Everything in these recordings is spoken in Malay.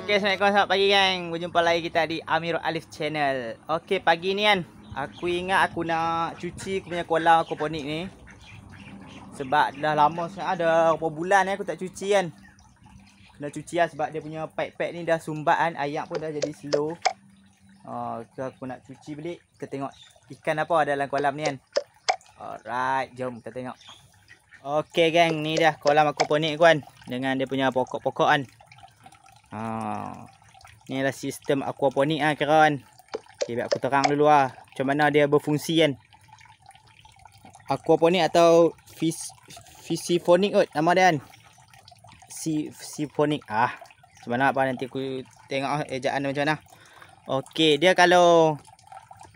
Okey, Assalamualaikum, selamat pagi gang. Berjumpa lagi kita di Amir Alif Channel. Okey, pagi ni kan aku ingat aku nak cuci aku punya kolam aku ponik ni. Sebab dah lama sangat ada berapa bulan eh aku tak cuci kan. Kena cuci lah sebab dia punya pipe-pipe ni dah sumbat kan. Ayak pun dah jadi slow. Uh, so aku nak cuci balik. Kita tengok ikan apa ada dalam kolam ni kan. Alright, jom kita tengok. Okey gang, ni dah kolam aku ponik kan. Dengan dia punya pokok-pokok kan. -pokok, Ha. Ni adalah sistem aquaponik ah kawan. Okey, biar aku terang dulu ah. Macam mana dia berfungsi kan? Aquaponik atau fisifonik kot nama dia kan. Sifonik ah. Macam mana apa nanti aku tengok ejaan dia macam mana. Okey, dia kalau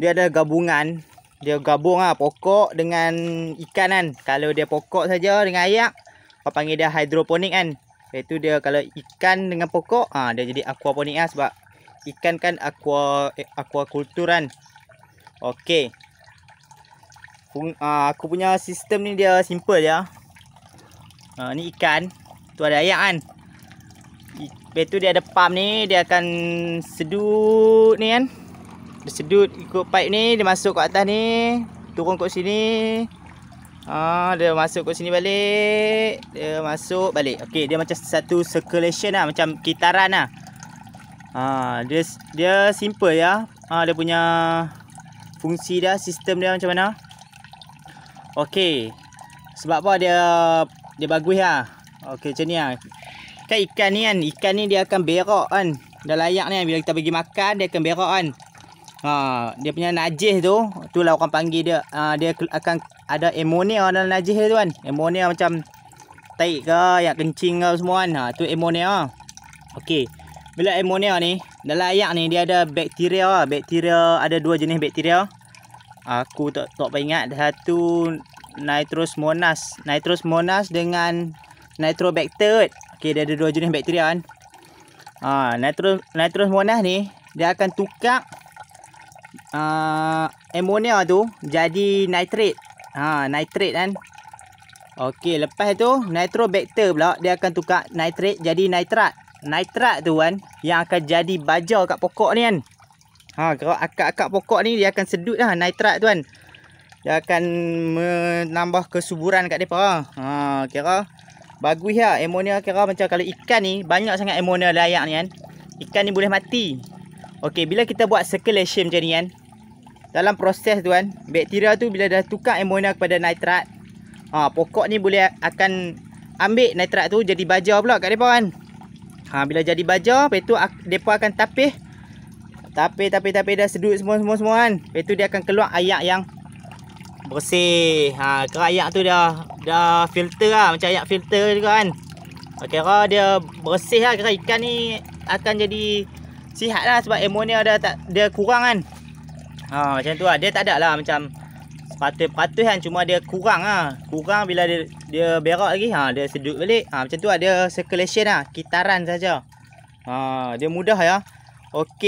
dia ada gabungan dia gabung lah pokok dengan ikan kan. Kalau dia pokok saja dengan ayak. Apa panggil dia hidroponik kan itu dia kalau ikan dengan pokok ah dia jadi aquaponik ah ha, sebab ikan kan aqua eh, kulturan. Okey. Ha, aku punya sistem ni dia simple je. Ya. Ha, ni ikan, tu ada air kan. Lepas tu dia ada pam ni, dia akan sedut ni kan. Dia sedut ikut pipe ni, dia masuk kat atas ni, turun kat sini, Ah, dia masuk ke sini balik. Dia masuk balik. Okey, dia macam satu circulation lah, macam kitaran lah. Ah, dia dia simple ya. Ah, dia punya fungsi dia, sistem dia macam mana? Okey. Sebab apa dia dia bagus lah. Okey, macam ni lah. Kan ikan ni kan, ikan ni dia akan berak kan. Dah layak ni kan, bila kita bagi makan dia akan berak kan. Ha, dia punya najis tu, itulah orang panggil dia. Ha, dia akan ada ammonia dalam najis dia tu kan. Ammonia macam tai ke, yang kencing ke semua kan. Ha, tu ammonia. Okey. Bila ammonia ni, dalam air ni dia ada bakteria lah. Bakteria, ada dua jenis bakteria. Aku tak tak ingat. Satu nitrous monas. Nitrous dengan nitrobacter. Okey, dia ada dua jenis bakteria kan. Ha, nitrous, nitrous ni, dia akan tukar uh, ammonia tu jadi nitrate. Ha nitrate kan. Okey, lepas tu nitrobacter pula dia akan tukar nitrate jadi nitrat. Nitrat tu kan yang akan jadi baja kat pokok ni kan. Ha kalau akak-akak pokok ni dia akan sedut lah nitrat tu kan. Dia akan menambah kesuburan kat depa. Ha kira baguslah ya, ammonia kira macam kalau ikan ni banyak sangat ammonia layak ni kan. Ikan ni boleh mati. Okey, bila kita buat circulation macam ni kan. Dalam proses tu kan, bakteria tu bila dah tukar ammonia kepada nitrat, ha pokok ni boleh akan ambil nitrat tu jadi baja pula kat depa kan. Ha bila jadi baja, lepas tu depa akan tapih. Tapih tapih tapih dah sedut semua semua semua kan. Lepas tu dia akan keluar air yang bersih. Ha kerana air tu dah dah filter lah macam air filter juga kan. Okey, kalau dia bersih lah kira ikan ni akan jadi sihat lah sebab ammonia dia tak dia kurang kan ha, macam tu lah dia tak ada lah macam peratus-peratus kan cuma dia kurang lah kurang bila dia dia berak lagi ha, dia sedut balik ha, macam tu lah dia circulation lah kitaran saja. Ha, dia mudah ya ok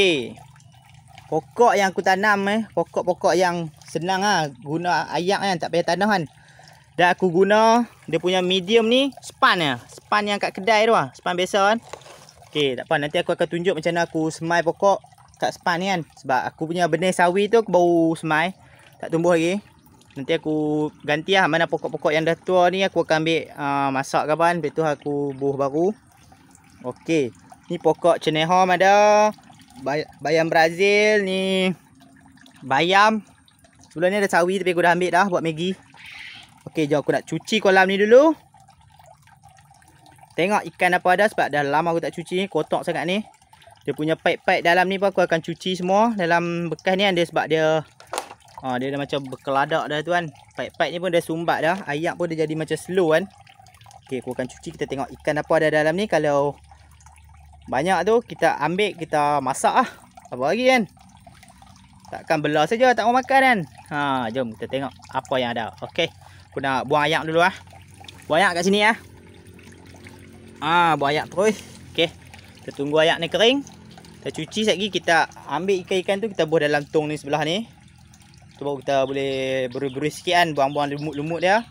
pokok yang aku tanam eh pokok-pokok yang senang lah guna ayak kan tak payah tanam kan dan aku guna dia punya medium ni span ya span yang kat kedai tu lah span besar kan Okey, tak apa nanti aku akan tunjuk macam mana aku semai pokok kat span ni kan. Sebab aku punya benih sawi tu aku baru semai, tak tumbuh lagi. Nanti aku ganti lah mana pokok-pokok yang dah tua ni aku akan ambil uh, masak ke kan. Lepas tu aku buh baru. Okey. Ni pokok cenehom ada. Bay bayam Brazil ni. Bayam. Sebelum ni ada sawi tapi aku dah ambil dah buat Maggi. Okey, jom aku nak cuci kolam ni dulu. Tengok ikan apa ada sebab dah lama aku tak cuci. kotok sangat ni. Dia punya pipe-pipe dalam ni pun aku akan cuci semua. Dalam bekas ni ada kan, sebab dia ha, dia dah macam berkeladak dah tu kan. Pipe-pipe ni pun dah sumbat dah. Ayak pun dia jadi macam slow kan. Okay aku akan cuci. Kita tengok ikan apa ada dalam ni. Kalau banyak tu kita ambil kita masak lah. Apa lagi kan. Takkan belah saja tak mau makan kan. Ha, jom kita tengok apa yang ada. Okay. Aku nak buang ayak dulu lah. Buang ayak kat sini lah. Ya. Ah, buat ayak terus. Okey. Kita tunggu ayak ni kering. Kita cuci sekali kita ambil ikan-ikan tu kita buah dalam tong ni sebelah ni. Tu baru kita boleh beri-beri sikit kan buang-buang lumut-lumut dia.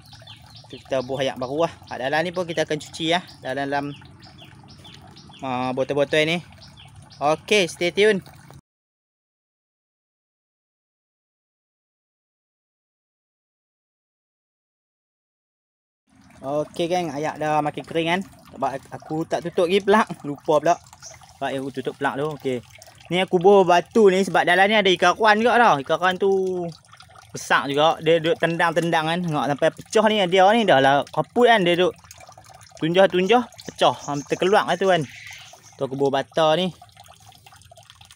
Tu kita buah ayak baru lah. Ah, dalam ni pun kita akan cuci ya dalam dalam ah, botol-botol ni. Okey, stay tune. Okey geng, ayak dah makin kering kan. Sebab aku tak tutup lagi pelak. Lupa pula. Sebab aku tutup pelak tu. Okey. Ni aku bawa batu ni sebab dalam ni ada ikan kuan juga tau. Ikan kuan tu besar juga. Dia duduk tendang-tendang kan. Tengok sampai pecah ni dia ni dah lah kaput kan. Dia duduk tunjah-tunjah pecah. terkeluar lah tu kan. Tu aku bawa bata ni.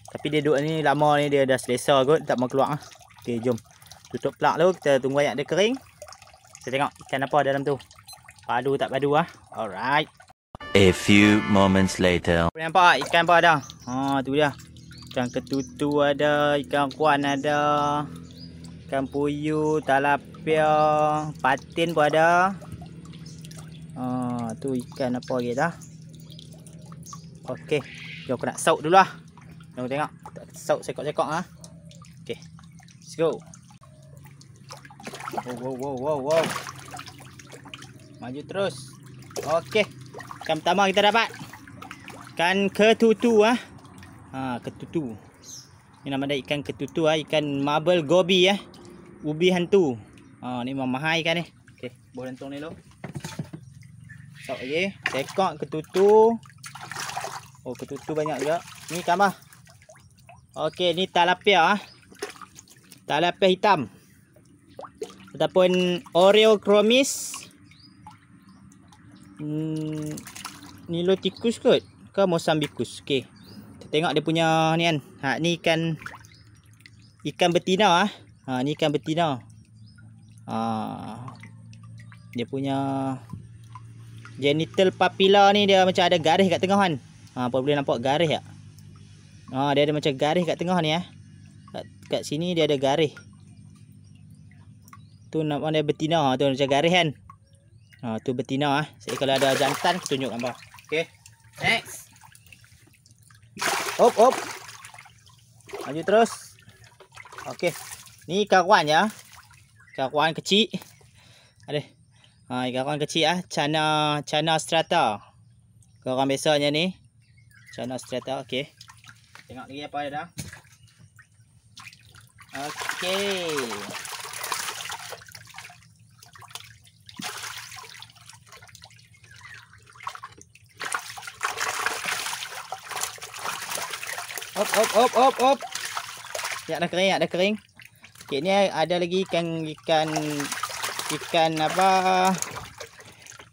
Tapi dia duduk ni lama ni dia dah selesa kot. Tak mau keluar lah. Okey jom. Tutup pelak tu. Kita tunggu ayak dia kering. Kita tengok ikan apa dalam tu. Padu tak padu ah. Alright. A few moments later. Nampak ikan apa ada? Ha tu dia. Ikan ketutu ada, ikan kuan ada. Ikan puyu, talapia, patin pun ada. Ha tu ikan apa lagi dah? Okey, jom aku nak saut dululah. Jom tengok. Tak saut sekok-sekok ah. Okey. Let's go. Wow wow wow wow wow. Maju terus. Okey. Ikan pertama kita dapat. Ikan ketutu ah. Ha. ketutu. Ini nama dia ikan ketutu ah, ikan marble gobi ah. Ha. Ubi hantu. Ha ni memang mahal ikan ni. Okey, boleh lentong ni lo. Sok lagi. Tekak ketutu. Oh ketutu banyak juga. Ni kamba. Okey, ni talapia ah. Talapia hitam. Ataupun Oreo Chromis Hmm, lo tikus kot ke Mosambikus. Okey. Kita tengok dia punya ni kan. Ha ni ikan ikan betina ah. Ha ni ikan betina. Ha dia punya genital papilla ni dia macam ada garis kat tengah kan. Ha apa boleh nampak garis tak? Ha dia ada macam garis kat tengah ni eh. Kat, kat sini dia ada garis. Tu nama dia betina ha, tu macam garis kan. Ha tu betina ah. Saya kalau ada jantan kita tunjuk gambar. Okey. Next. Hop hop. Lanjut terus. Okey. Ni kawan ya. Kawan kecil. Adeh. Ha kawan kecil ah. Chana chana strata. Karuan biasanya ni. Chana strata. Okey. Tengok lagi apa ada. Okey. Op, op, op, op, op. Ya dah kering, ya dah kering. Okey, ni ada lagi ikan ikan ikan apa?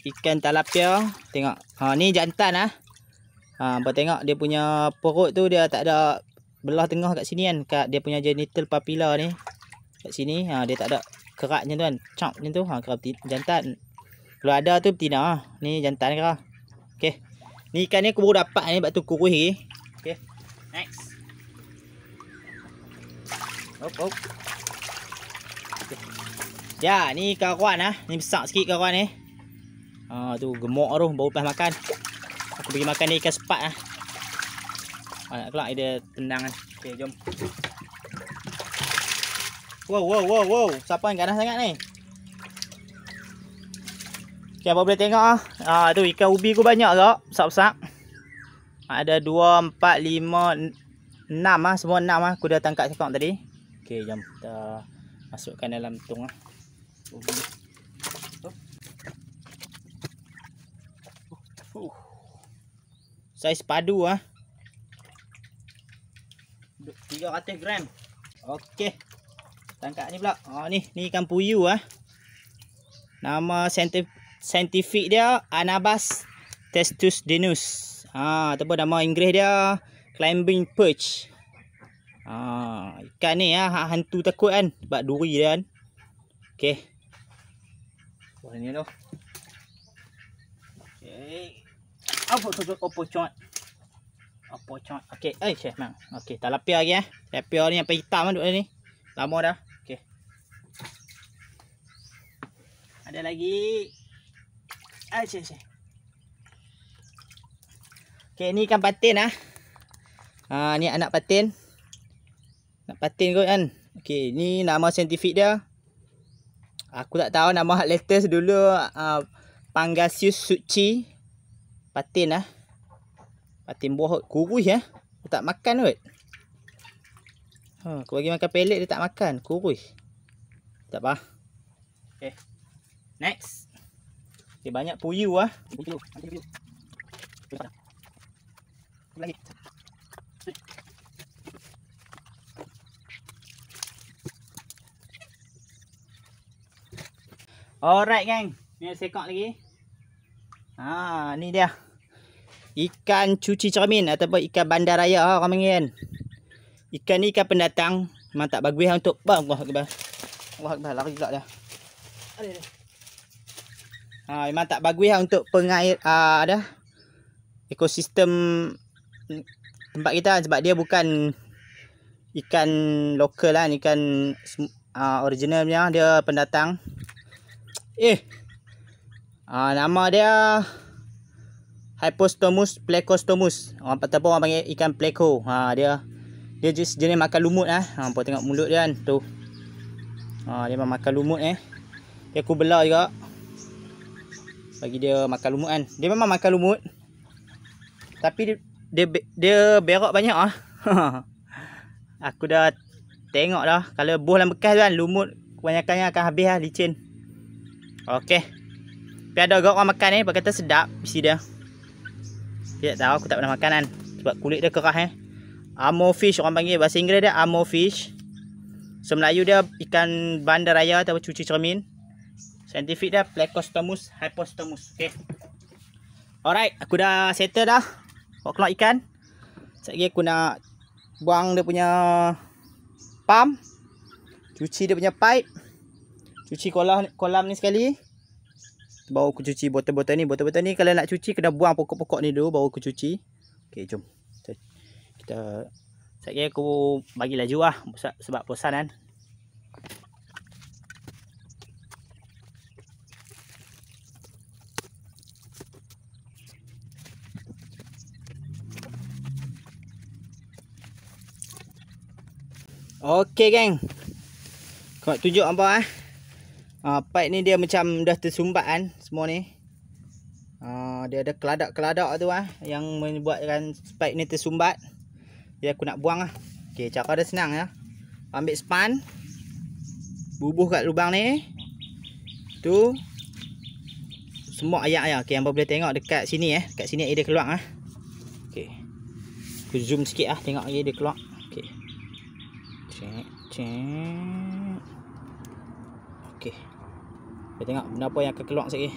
Ikan talapia. Tengok. Ha ni jantan ah. Ha apa tengok dia punya perut tu dia tak ada belah tengah kat sini kan kat dia punya genital papilla ni. Kat sini ha dia tak ada keraknya tuan. kan. Chop macam tu. Ha kerap jantan. Kalau ada tu betina ah. Ni jantan kira. Okey. Ni ikan ni aku baru dapat ni batu kurus ni. Okey. Op, op. Okay. Ya, ni kawan ah. Ni besar sikit karuan ni. Ha ah, tu gemuk tu baru lepas makan. Aku bagi makan ni ikan sepat ah. Ah nak keluar dia tendang kan. Okey, jom. Wow, wow, wow, wow. Sapan ganas sangat ni. Okey, apa boleh tengok ah. Ah tu ikan ubi aku banyak gak, besar-besar. Ada 2 4 5 6 ah, semua 6 ah aku dah tangkap sepak tadi. Okey, jom kita masukkan dalam tong ah. Oh. oh. oh. Saiz padu ah. 300 gram. Okey. Tangkap ni pula. Ha ni, ni ikan puyu ah. Nama saintifik dia Anabas testus denus. Ha ataupun nama Inggeris dia climbing perch. Ha, ikan ni ah ha, hantu takut kan sebab duri dia kan. Okey. Buat ni dulu. Okey. Apa tu apa chat? Apo chat. Okey, eh chef mang. Okey, tak lapi lagi eh. Lapi ni apa hitam kan, duk ni. Lama dah. Okey. Ada lagi. Ai ah, chef chef. Okey, ni ikan patin ah. Ha, ni anak patin. Nak patin kot kan. Okay, ni nama saintifik dia. Aku tak tahu nama hak latest dulu uh, Pangasius suci patin ah. Patin buah kurus ya. Dia tak makan kot. Ha, aku bagi makan pelet dia tak makan, kurus. Tak apa. Okay. Next. Okay, banyak puyuh ah. Puyuh. Puyuh. Lagi. Alright gang. Ni sekok lagi. Ha ni dia. Ikan cuci cermin ataupun ikan bandaraya ha, orang panggil kan. Ikan ni ikan pendatang memang tak bagus ha, untuk bang Allah akbar. Allah akbar lari juga dia. Ha memang tak bagus ha, untuk pengair uh, ada ekosistem tempat kita sebab dia bukan ikan lokal kan ikan uh, original dia pendatang Eh. Ah uh, nama dia Hypostomus plecostomus. Orang patah pun orang panggil ikan pleco. Ha uh, dia dia jenis jenis makan lumut ah. Ha uh, tengok mulut dia kan tu. Ha uh, dia memang makan lumut eh. Dia aku bela juga. Bagi dia makan lumut kan. Dia memang makan lumut. Tapi dia dia, dia berak banyak ah. aku dah tengok dah kalau buh dalam bekas kan lumut kebanyakannya akan habis lah licin Okey. Tapi ada juga orang makan ni. Dia kata sedap. Isi dia. Dia tak tahu. Aku tak pernah makan kan. Sebab kulit dia kerah eh. Amo fish orang panggil. Bahasa Inggeris dia amo fish. So Melayu dia ikan bandar raya atau cuci cermin. Scientific dia plecostomus hypostomus. Okey. Alright. Aku dah settle dah. Aku keluar ikan. Sekejap lagi aku nak buang dia punya pump. Cuci dia punya pipe cuci kolam kolam ni sekali baru aku cuci botol-botol ni botol-botol ni kalau nak cuci kena buang pokok-pokok ni dulu baru aku cuci okey jom kita, kita sekejap aku bagi laju ah sebab bosan kan Okey geng. Kau tunjuk apa? eh. Ha, ah, pipe ni dia macam dah tersumbat kan semua ni. Ha, dia ada keladak-keladak tu ah ha, yang membuatkan pipe ni tersumbat. Dia aku nak buang ah. Okey, cara dia senang ya. Ambil span bubuh kat lubang ni. Tu semua ayak ya. Okey, hangpa boleh tengok dekat sini eh. Dekat sini dia keluar ah. Okey. Aku zoom sikit ah tengok lagi dia keluar. Okey. Cek, cek. Kita tengok benda apa yang akan keluar sikit.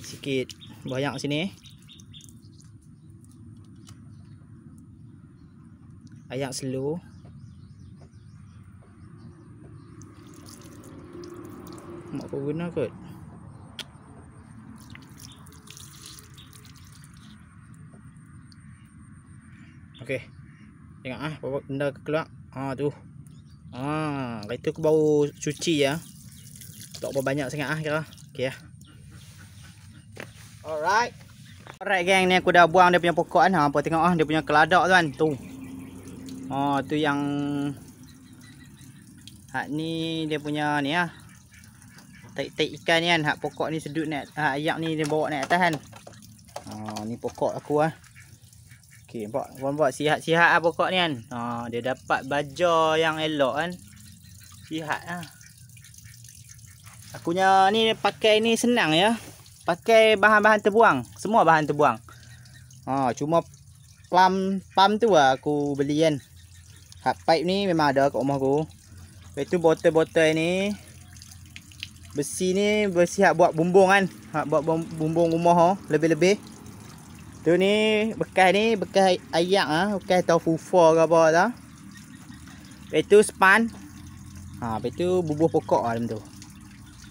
Sikit Bayang sini. Eh. Ayak selu. Mak kau guna kot. Okey. Tengok ah, benda keluar. Ha tu. ah, itu aku baru cuci ya. Tak apa banyak sangat ah kira. Okey ah. Alright. Alright geng ni aku dah buang dia punya pokok kan. Hampa tengok ah dia punya keladak tu kan. Tu. Oh tu yang Hak ni dia punya ni ah. Taik-taik ikan ni kan. Hak pokok ni sedut ni. Ha, ayak ni dia bawa naik atas kan. Oh ni pokok aku ah. Okey nampak. Nampak sihat-sihat ah pokok ni kan. Oh dia dapat baja yang elok kan. Sihat ah. Aku punya ni pakai ni senang ya. Pakai bahan-bahan terbuang, semua bahan terbuang. Ha, cuma plum pam tu lah aku beli kan. Hak pipe ni memang ada kat rumah aku. Lepas tu botol-botol ni besi ni besi hak buat bumbung kan. Hak buat bumbung rumah lebih-lebih. Tu ni bekas ni bekas ayak ah, bekas tau fufa ke apa dah. Lepas tu span. Ha, lepas tu bubuh pokok lah tu.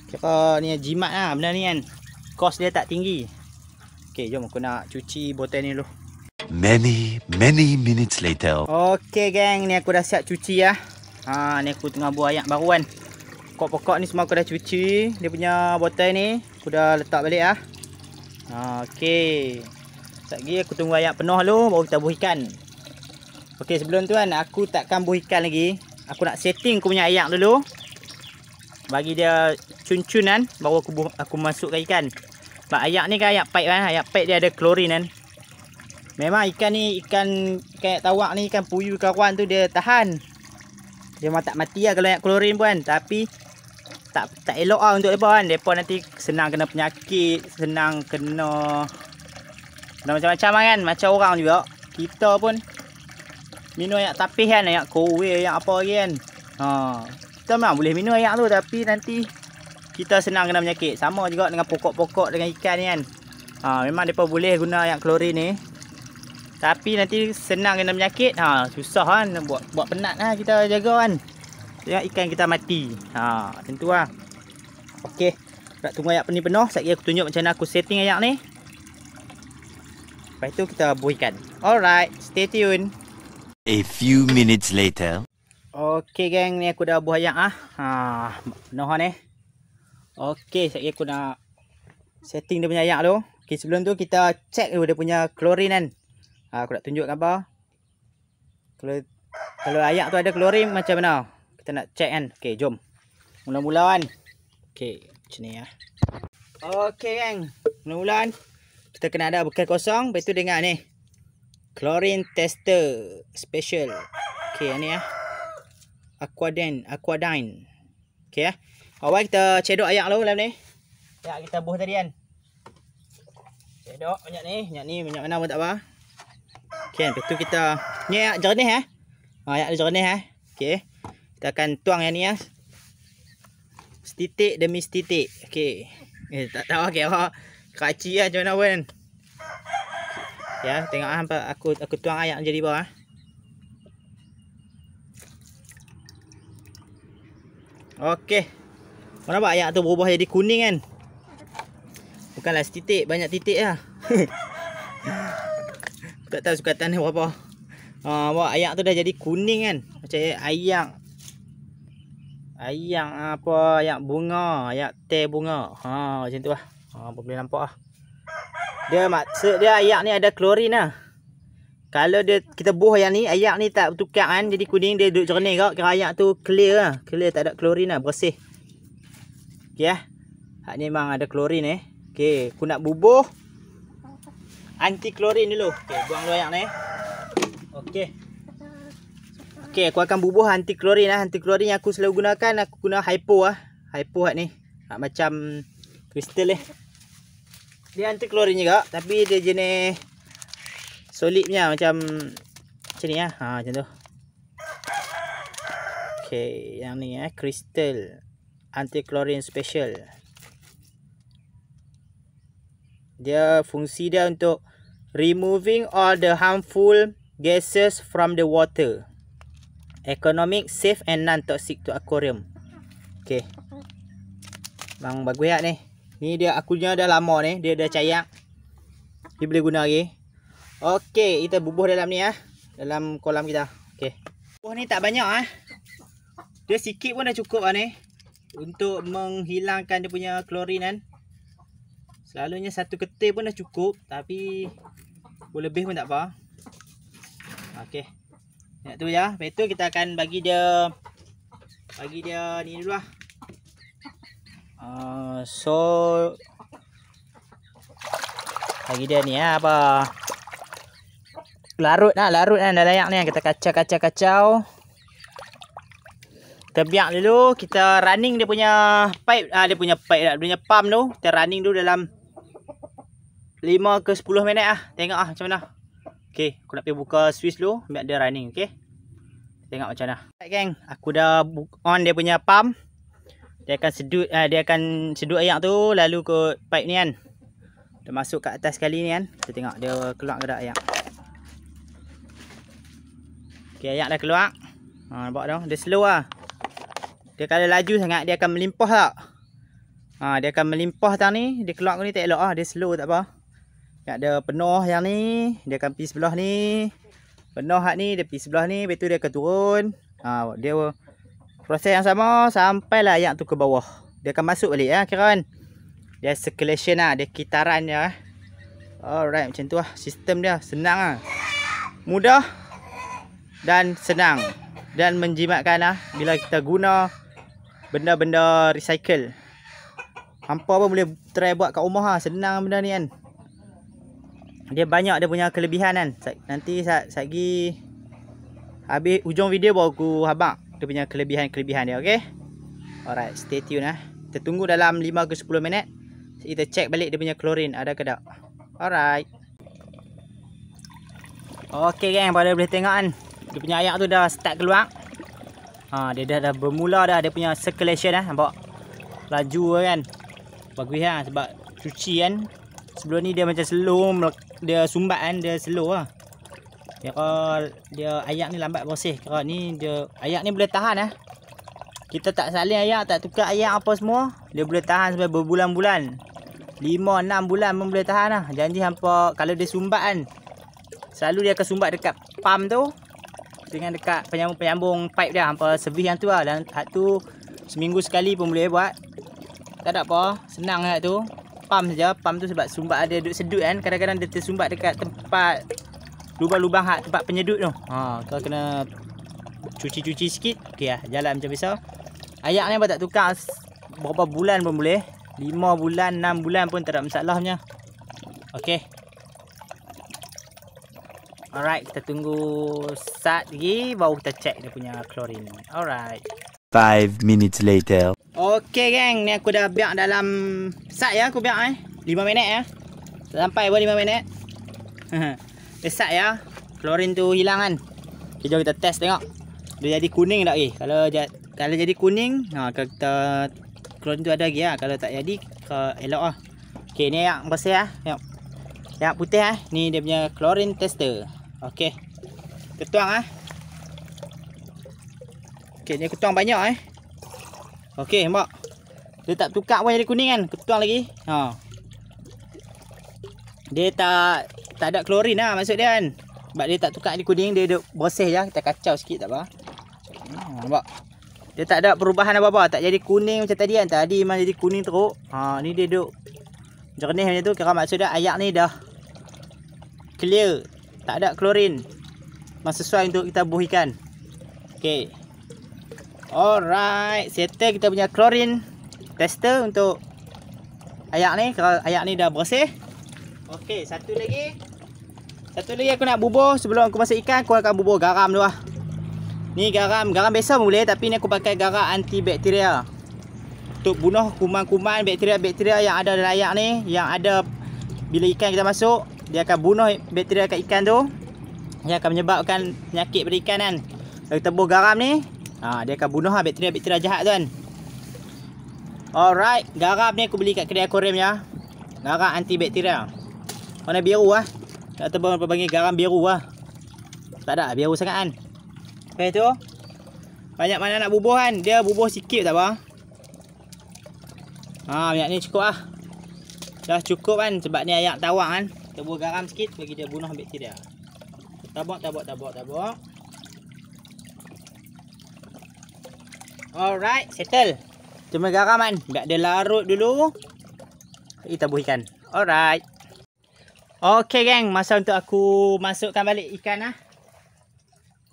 Kira ni jimat lah benda ni kan. Kos dia tak tinggi. Okay, jom aku nak cuci botol ni dulu. Many, many minutes later. Okay, gang. Ni aku dah siap cuci lah. Ha, ni aku tengah buat ayak baru kan. Pokok-pokok ni semua aku dah cuci. Dia punya botol ni. Aku dah letak balik lah. Ha, okay. Sekejap lagi aku tunggu ayak penuh dulu. Baru kita buh ikan. Okay, sebelum tu kan aku takkan buh ikan lagi. Aku nak setting aku punya ayak dulu bagi dia cun-cun kan baru aku aku masukkan ikan. Sebab ayak ni kan ayak pait kan, ayak pait dia ada klorin kan. Memang ikan ni ikan kayak tawak ni ikan puyuh kawan tu dia tahan. Dia memang tak mati lah kalau ayak klorin pun kan, tapi tak tak elok ah untuk depa kan. Depa nanti senang kena penyakit, senang kena kena macam-macam lah kan, macam orang juga. Kita pun minum ayak tapih kan, ayak kowe, ayak apa lagi kan. Ha kita memang lah. boleh minum air tu tapi nanti kita senang kena menyakit. Sama juga dengan pokok-pokok dengan ikan ni kan. Ha, memang depa boleh guna air klorin ni. Tapi nanti senang kena menyakit. Ha, susah kan buat buat penatlah kita jaga kan. Tengok ikan kita mati. Ha, tentulah. Okey. Nak tunggu air penuh penuh. Satgi aku tunjuk macam mana aku setting air ni. Lepas tu kita buihkan. Alright, stay tuned. A few minutes later. Okey geng ni aku dah buah yang ah. Ha noha ni. Eh. Okey saya aku nak setting dia punya yang tu. Okey sebelum tu kita check dulu dia punya klorin kan. Ha, aku nak tunjuk gambar. Kalau kalau ayak tu ada klorin macam mana? Kita nak check kan. Okey jom. Mula-mula kan. Okey macam ni ah. Okey geng. Mula-mula kan. Kita kena ada bekal kosong. Betul tu dengar ni. Klorin tester special. Okey ni ah. Ya. Aquaden, Aquadine. Okey ya. Awak kita cedok ayam dulu dalam ni. Ya kita buh tadi kan. Cedok banyak ni, banyak ni, banyak mana pun tak apa. Okey, lepas tu kita ni ayak jernih eh. Ha, ayak jernih eh. Okey. Kita akan tuang yang ni ya. Setitik demi setitik. Okey. Eh, tak tahu okey apa. Kaci ah macam mana pun. Ya, tengok ah aku aku tuang ayam jadi bawah. Ha. Okey. Kau nampak ayak tu berubah jadi kuning kan? Bukanlah setitik, banyak titik lah. tak tahu suka tanah berapa. Ah, ha, uh, buat ayak tu dah jadi kuning kan? Macam ayak ayak apa ayak bunga, ayak teh bunga. Ha, macam tu lah. Ha, boleh nampak lah. Dia maksud dia ayak ni ada klorin lah. Kalau dia kita buah yang ni, ayak ni tak bertukar kan. Jadi kuning dia duduk jernih kau. Kira ayak tu clear lah. Clear tak ada klorin lah. Bersih. Okay lah. Hak ni memang ada klorin eh. Okay. Aku nak bubuh. Anti klorin dulu. Okay. Buang dulu ayak ni. Okay. Okay. Aku akan bubuh anti klorin lah. Anti klorin yang aku selalu gunakan. Aku guna hypo lah. Hypo hak ni. Hak macam kristal eh. Dia anti klorin juga. Tapi dia jenis solidnya macam macam ni ah. Ha macam tu. Okey, yang ni eh Crystal anti chlorine special. Dia fungsi dia untuk removing all the harmful gases from the water. Economic, safe and non toxic to aquarium. Okay. Bang bagus hak ya, ni. Ni dia akunya dah lama ni, dia dah cayak. Dia boleh guna lagi. Okay. Okey, kita bubuh dalam ni ah. Dalam kolam kita. Okey. Bubuh ni tak banyak ah. Dia sikit pun dah cukup ah ni. Untuk menghilangkan dia punya klorin kan. Selalunya satu ketil pun dah cukup, tapi boleh lebih pun tak apa. Okey. Nak tu ya. Lepas tu kita akan bagi dia bagi dia ni dulu lah. Uh, so bagi dia ni ya, apa? larut lah larut lah dah layak ni kita kacau kacau kacau kita biar dulu kita running dia punya pipe ah, dia punya pipe lah dia punya pump tu kita running dulu dalam 5 ke 10 minit ah. tengok ah, macam mana Okay, aku nak pergi buka swiss dulu biar dia running ok tengok macam mana right, gang. aku dah on dia punya pump dia akan sedut ah, dia akan sedut air tu lalu ke pipe ni kan dia masuk kat atas kali ni kan kita tengok dia keluar ke tak air Okey, ayak dah keluar. Ha, nampak tu. Dia slow lah. Dia kalau laju sangat, dia akan melimpah tak? Ha, dia akan melimpah tang ni. Dia keluar ni tak elok lah. Dia slow tak apa. Yang ada penuh yang ni. Dia akan pergi sebelah ni. Penuh hak ni. Dia pergi sebelah ni. Lepas tu dia akan turun. Ha, dia proses yang sama. Sampailah ayak tu ke bawah. Dia akan masuk balik ya, kira kan. Dia circulation lah. Dia kitaran dia. Ya. Alright, macam tu lah. Sistem dia. Senang lah. Mudah dan senang dan menjimatkan lah bila kita guna benda-benda recycle hampa pun boleh try buat kat rumah lah senang benda ni kan dia banyak dia punya kelebihan kan nanti saat lagi habis hujung video baru aku habang dia punya kelebihan-kelebihan dia ok alright stay tune lah kita tunggu dalam 5 ke 10 minit kita check balik dia punya klorin ada ke tak alright Okey geng, pada boleh tengok kan dia punya ayak tu dah start keluar ha, dia dah, dah bermula dah dia punya circulation eh, nampak laju lah, kan bagus lah sebab cuci kan sebelum ni dia macam slow dia sumbat kan dia slow lah dia, kira dia ayak ni lambat bersih kira ni dia ayak ni boleh tahan eh kita tak saling ayak tak tukar ayak apa semua dia boleh tahan sampai berbulan-bulan 5-6 bulan pun boleh tahan lah janji hampa kalau dia sumbat kan selalu dia akan sumbat dekat pam tu dengan dekat penyambung-penyambung pipe dia hampa servis yang tu lah dan hat tu seminggu sekali pun boleh buat tak ada apa senang lah hat tu Pam saja pam tu sebab sumbat ada duduk sedut kan kadang-kadang dia tersumbat dekat tempat lubang-lubang hat tempat penyedut tu ha kau lah kena cuci-cuci sikit okey lah jalan macam biasa ayak ni tak tukar berapa bulan pun boleh 5 bulan 6 bulan pun tak ada masalahnya okey Alright, kita tunggu sat lagi baru kita check dia punya klorin. Alright. 5 minutes later. Okay gang, ni aku dah biar dalam sat ya, aku biar eh. 5 minit ya. Sampai pun 5 minit. Besat eh, ya. Klorin tu hilang kan. Okay, jom kita test tengok. Dia jadi kuning tak lagi? Eh? Kalau kalau jadi kuning, ha, kalau kita klorin tu ada lagi ya. Kalau tak jadi, ke elok lah. Okay, ni yang bersih ya. Yang putih ya. Ni dia punya klorin tester. Okey. Ketuang ah. Okey, ni ketuang banyak eh. Okey, mak. Dia tak tukar pun jadi kuning kan. Ketuang lagi. Ha. Dia tak tak ada klorin lah maksud dia kan. Sebab dia tak tukar jadi kuning, dia duk bersih je. Ya. Kita kacau sikit tak apa. Ha, nampak. Dia tak ada perubahan apa-apa. Tak jadi kuning macam tadi kan. Tadi memang jadi kuning teruk. Ha, ni dia duk jernih macam tu. Kira maksud dia ayak ni dah clear tak ada klorin masa sesuai untuk kita buih ikan okey alright settle kita punya klorin tester untuk ayak ni kalau ayak ni dah bersih okey satu lagi satu lagi aku nak bubuh sebelum aku masak ikan aku akan bubuh garam dulu ah ni garam garam biasa boleh tapi ni aku pakai garam antibakteria untuk bunuh kuman-kuman bakteria-bakteria yang ada dalam ayak ni yang ada bila ikan kita masuk dia akan bunuh bakteria kat ikan tu dia akan menyebabkan penyakit pada ikan kan kalau tebus garam ni ha, dia akan bunuh lah bakteria-bakteria jahat tu kan alright garam ni aku beli kat kedai akuarium ya garam antibakteria warna biru lah kalau tebus apa panggil garam biru lah tak ada biru sangat kan lepas tu banyak mana nak bubuh kan dia bubuh sikit tak apa Ah, ha, minyak ni cukup lah. Dah cukup kan sebab ni ayak tawang kan tebur garam sikit bagi dia bunuh bakteria. Tabak tabak tabak tabak. Alright, settle. Cuma garam kan, biar dia larut dulu. Kita tabuh ikan. Alright. Okay Gang. masa untuk aku masukkan balik ikan lah.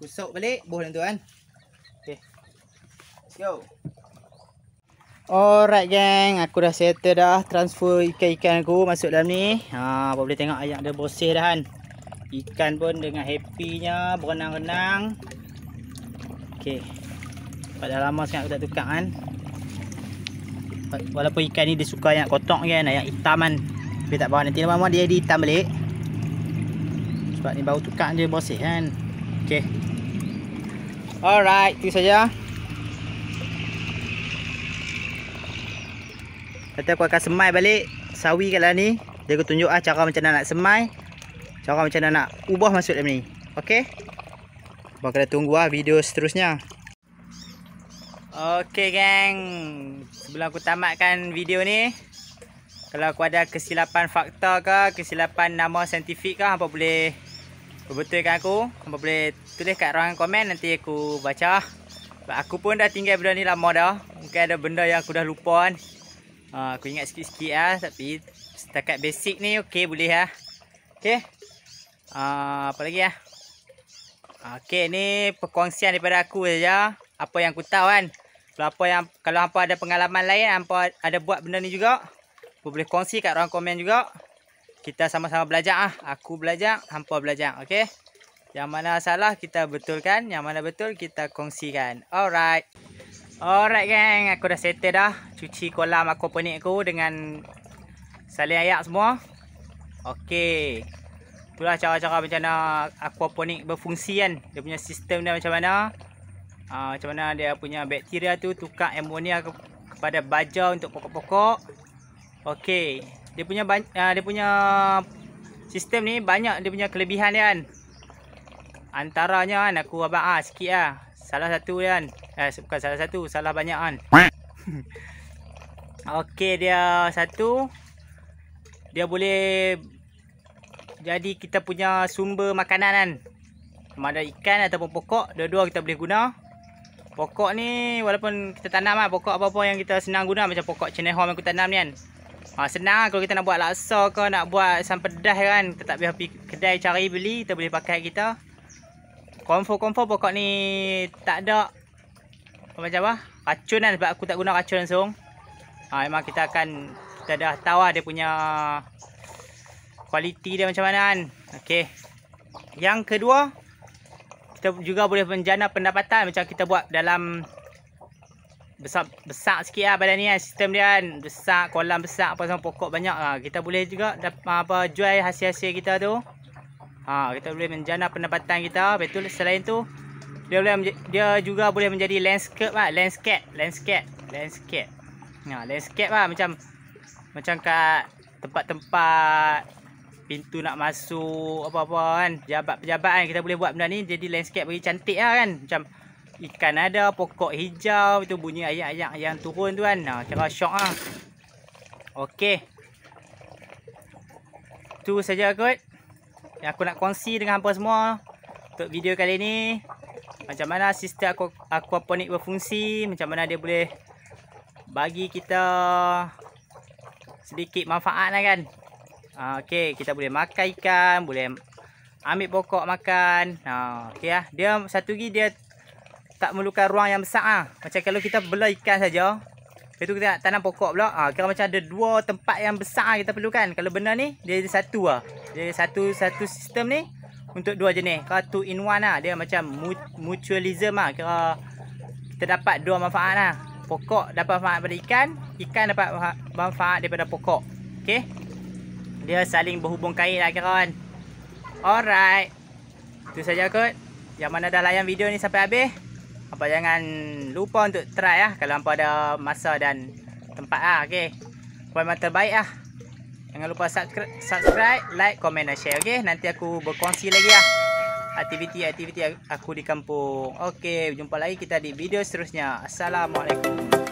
Kusuk balik, boh tuan. Okay. Let's go. Alright gang, aku dah settle dah transfer ikan-ikan aku masuk dalam ni. Ha, apa boleh tengok ayam dia bosih dah kan. Ikan pun dengan happy-nya berenang-renang. Okey. Padahal lama sangat aku tak tukar kan. Walaupun ikan ni dia suka yang kotak kan, yang hitam kan. Tapi tak apa nanti lama-lama dia jadi hitam balik. Sebab ni bau tukar je bosih kan. Okey. Alright, itu saja. Nanti aku akan semai balik Sawi kat dalam ni Dia aku tunjuk lah cara macam mana nak semai Cara macam nak ubah masuk dalam ni Okay Abang kena tunggu lah video seterusnya Okay gang Sebelum aku tamatkan video ni Kalau aku ada kesilapan fakta ke Kesilapan nama saintifik ke Apa boleh Perbetulkan aku Apa boleh tulis kat ruangan komen Nanti aku baca Aku pun dah tinggal benda ni lama dah Mungkin ada benda yang aku dah lupa kan Ha, aku ingat sikit-sikit lah tapi setakat basic ni okey boleh lah. Okey. Ha, apa lagi lah. Okey ni perkongsian daripada aku saja. Apa yang aku tahu kan. Kalau apa yang kalau apa ada pengalaman lain, apa ada buat benda ni juga, apa boleh kongsi kat orang komen juga. Kita sama-sama belajar ah. Aku belajar, hampa belajar. Okey. Yang mana salah kita betulkan, yang mana betul kita kongsikan. Alright. Alright gang, aku dah settle dah cuci kolam aquaponik aku dengan salin air semua. Okey. Itulah cara-cara macam mana aquaponik berfungsi kan. Dia punya sistem dia macam mana? Uh, macam mana dia punya bakteria tu tukar amonia ke kepada baja untuk pokok-pokok. Okey. Dia punya uh, dia punya sistem ni banyak dia punya kelebihan dia kan. Antaranya kan aku abang ah sikitlah. Salah satu kan Eh bukan salah satu Salah banyak kan Okey dia satu Dia boleh Jadi kita punya sumber makanan kan Sama ada ikan ataupun pokok Dua-dua kita boleh guna Pokok ni walaupun kita tanam lah Pokok apa-apa yang kita senang guna Macam pokok cenehom yang kita tanam ni kan ha, Senang lah kalau kita nak buat laksa ke Nak buat sampedah kan Kita tak biar pergi kedai cari beli Kita boleh pakai kita Confirm-confirm pokok ni tak ada macam apa? Racun kan sebab aku tak guna racun langsung. Ha, memang kita akan kita dah tahu lah dia punya kualiti dia macam mana kan. Okey. Yang kedua kita juga boleh menjana pendapatan macam kita buat dalam besar besar sikit lah badan ni kan sistem dia kan besar kolam besar apa semua pokok banyak lah kita boleh juga dapat apa jual hasil-hasil kita tu Ha, kita boleh menjana pendapatan kita. Betul selain tu dia boleh dia juga boleh menjadi landscape lah, landscape, landscape, landscape. Ha, landscape lah macam macam kat tempat-tempat pintu nak masuk apa-apa kan, jabat-pejabat kan kita boleh buat benda ni jadi landscape bagi cantik lah kan. Macam ikan ada, pokok hijau, itu bunyi ayak-ayak yang turun tu kan. Ha, kira syok ah. Okey. Tu saja kot yang aku nak kongsi dengan hampa semua untuk video kali ni macam mana sistem aku aqu aquaponik berfungsi macam mana dia boleh bagi kita sedikit manfaat lah kan uh, ah, ok kita boleh makan ikan boleh ambil pokok makan uh, ah, ok lah dia satu lagi dia tak memerlukan ruang yang besar lah macam kalau kita bela ikan saja Lepas tu kita nak tanam pokok pula. Ha, kira macam ada dua tempat yang besar kita perlukan. Kalau benar ni, dia ada satu lah. Dia ada satu, satu sistem ni untuk dua jenis. Kalau two in one lah. Dia macam mutualism lah. Kira kita dapat dua manfaat lah. Pokok dapat manfaat daripada ikan. Ikan dapat manfaat daripada pokok. Okay. Dia saling berhubung kait lah kira kan. Alright. Itu saja kot. Yang mana dah layan video ni sampai habis. Apa jangan lupa untuk try ah kalau hangpa ada masa dan tempat ah okey. Pemain terbaik ah. Jangan lupa subscribe, like, komen dan share okey. Nanti aku berkongsi lagi ah aktiviti-aktiviti aku di kampung. okay jumpa lagi kita di video seterusnya. Assalamualaikum.